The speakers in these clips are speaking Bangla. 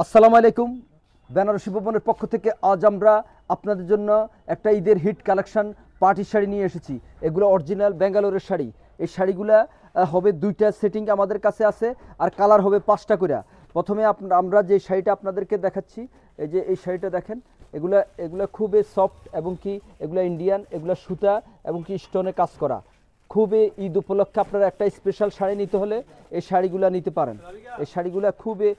আসসালামু আলাইকুম বেনারসি ভবনের পক্ষ থেকে আজ আমরা আপনাদের জন্য একটা ঈদের হিট কালেকশন পার্টি শাড়ি নিয়ে এসেছি এগুলো অরিজিনাল ব্যাঙ্গালোরের শাড়ি এই শাড়িগুলা হবে দুইটা সেটিং আমাদের কাছে আছে আর কালার হবে পাঁচটা করে প্রথমে আমরা যে শাড়িটা আপনাদেরকে দেখাচ্ছি এই যে এই শাড়িটা দেখেন এগুলা এগুলা খুবই সফট এবং কি এগুলা ইন্ডিয়ান এগুলা সুতা এবং কি স্টোনে কাজ করা খুবই ঈদ উপলক্ষে আপনারা একটা স্পেশাল শাড়ি নিতে হলে এই শাড়িগুলো নিতে পারেন এই শাড়িগুলো খুবই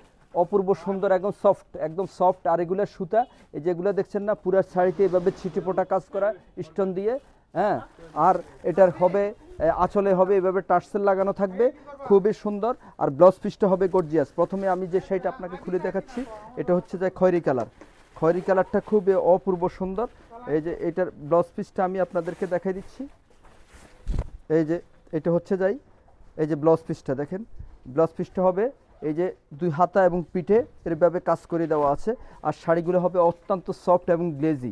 অপূর্ব সুন্দর একদম সফট একদম সফট আর এগুলো সুতা এই যেগুলো দেখছেন না পুরা শাড়িতে এভাবে ছিটিপোটা কাজ করা স্টোন দিয়ে হ্যাঁ আর এটার হবে আঁচলে হবে এভাবে টার্সেল লাগানো থাকবে খুবই সুন্দর আর ব্লাউজ পিসটা হবে গর্জিয়াস প্রথমে আমি যে শাড়িটা আপনাকে খুলে দেখাচ্ছি এটা হচ্ছে যে খয়েরি কালার খয়রি কালারটা খুবই অপূর্ব সুন্দর এই যে এটার ব্লাউজ পিসটা আমি আপনাদেরকে দেখাই দিচ্ছি এই যে এটা হচ্ছে যাই এই যে ব্লাউজ পিসটা দেখেন ব্লাউজ পিসটা হবে এই যে দুই হাতা এবং পিঠে এরভাবে কাজ করে দেওয়া আছে আর শাড়িগুলো হবে অত্যন্ত সফট এবং গ্লেজি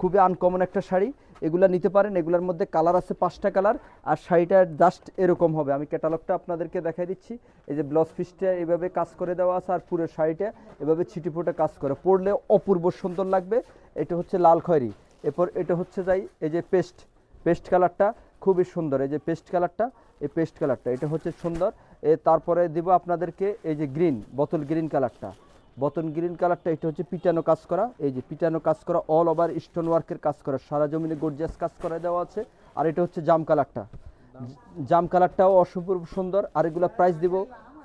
খুবই আনকমন একটা শাড়ি এগুলা নিতে পারেন এগুলার মধ্যে কালার আছে পাঁচটা কালার আর শাড়িটা জাস্ট এরকম হবে আমি ক্যাটালগটা আপনাদেরকে দেখাই দিচ্ছি এই যে ব্লাউজ পিসটা এভাবে কাজ করে দেওয়া আছে আর পুরো শাড়িটা এভাবে ছিটি ফুটে কাজ করে পরলে অপূর্ব সুন্দর লাগবে এটা হচ্ছে লাল খয়েরি এরপর এটা হচ্ছে যাই এই যে পেস্ট পেস্ট কালারটা খুবই সুন্দর এই যে পেস্ট কালারটা এই পেস্ট কালারটা এটা হচ্ছে সুন্দর এ তারপরে দিব আপনাদেরকে এই যে গ্রিন বোতল গ্রিন কালারটা বতন গ্রিন কালারটা এটা হচ্ছে পিটানো কাজ করা এই যে পিটানো কাজ করা অল ওভার স্টোন ওয়ার্কের কাজ করা সারা জমিনে গোর্জাস কাজ করা দেওয়া আছে আর এটা হচ্ছে জাম কালারটা জাম কালারটাও অসম্পূর্ব সুন্দর আর এগুলো প্রাইস দিব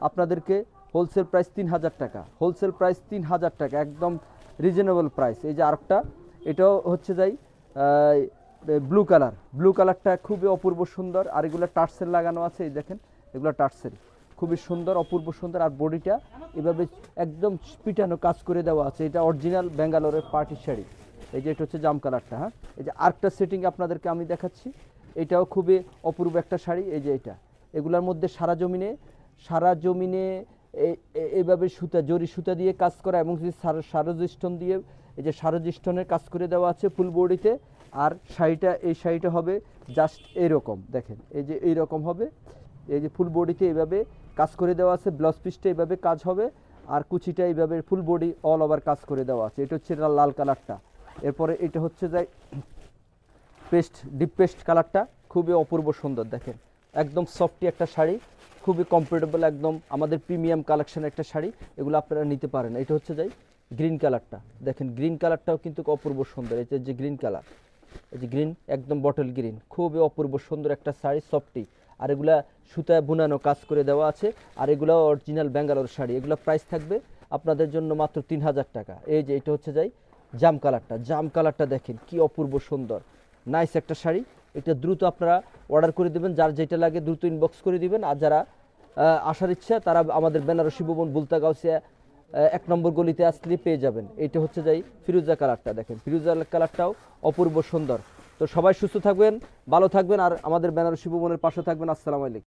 আপনাদেরকে হোলসেল প্রাইস তিন হাজার টাকা হোলসেল প্রাইস তিন হাজার টাকা একদম রিজনেবল প্রাইস এই যে আরেকটা এটাও হচ্ছে যাই ব্লু কালার ব্লু কালারটা খুবই অপূর্ব সুন্দর আর এগুলো টার্সেল লাগানো আছে এই দেখেন এগুলো টার্সেল খুবই সুন্দর অপূর্ব সুন্দর আর বডিটা এভাবে একদম পিটানো কাজ করে দেওয়া আছে এটা অরিজিনাল ব্যাঙ্গালোরের পার্টি শাড়ি এই যে এটা হচ্ছে জাম কালারটা হ্যাঁ এই যে আর্কটা সেটিং আপনাদেরকে আমি দেখাচ্ছি এটাও খুবই অপূর্ব একটা শাড়ি এই যে এটা এগুলার মধ্যে সারা জমিনে সারা জমিনে এইভাবে সুতা জরি সুতা দিয়ে কাজ করা এবং যে দিয়ে এই যে সারজিষ্ঠনের কাজ করে দেওয়া আছে ফুল বডিতে আর শাড়িটা এই শাড়িটা হবে জাস্ট এরকম দেখেন এই যে এই রকম হবে এই যে ফুল বডিতে এইভাবে কাজ করে দেওয়া আছে ব্লাউজ পিসটা এইভাবে কাজ হবে আর কুচিটা এইভাবে ফুল বডি অল ওভার কাজ করে দেওয়া আছে এটা হচ্ছে লাল কালারটা এরপরে এটা হচ্ছে যে পেস্ট ডিপ পেস্ট কালারটা খুবই অপূর্ব সুন্দর দেখেন একদম সফটি একটা শাড়ি খুবই কমফোর্টেবল একদম আমাদের প্রিমিয়াম কালেকশন একটা শাড়ি এগুলো আপনারা নিতে পারেন এটা হচ্ছে যাই গ্রিন কালারটা দেখেন গ্রিন কালারটাও কিন্তু অপূর্ব সুন্দর এই যে গ্রিন কালার এই যে গ্রিন একদম বটল গ্রিন খুবই অপূর্ব সুন্দর একটা শাড়ি সফটি আর এগুলা সুতায় বোনানো কাজ করে দেওয়া আছে আর এগুলো অরিজিনাল ব্যাঙ্গালোর শাড়ি এগুলো প্রাইস থাকবে আপনাদের জন্য মাত্র তিন হাজার টাকা এই যে এটা হচ্ছে যাই জাম কালারটা জাম কালারটা দেখেন কি অপূর্ব সুন্দর নাইস একটা শাড়ি এটা দ্রুত আপনারা অর্ডার করে দেবেন যার যেটা লাগে দ্রুত ইনবক্স করে দিবেন আর যারা আসার ইচ্ছা তারা আমাদের বেনারসি ভবন বুলতাগাউসিয়া এক নম্বর গলিতে আসলে পেয়ে যাবেন এটা হচ্ছে যাই ফিরুজা কালারটা দেখেন ফিরুজা কালারটাও অপূর্ব সুন্দর তো সবাই সুস্থ থাকবেন ভালো থাকবেন আর আমাদের বেনারসি ভবনের পাশে থাকবেন আসসালামু আলাইকুম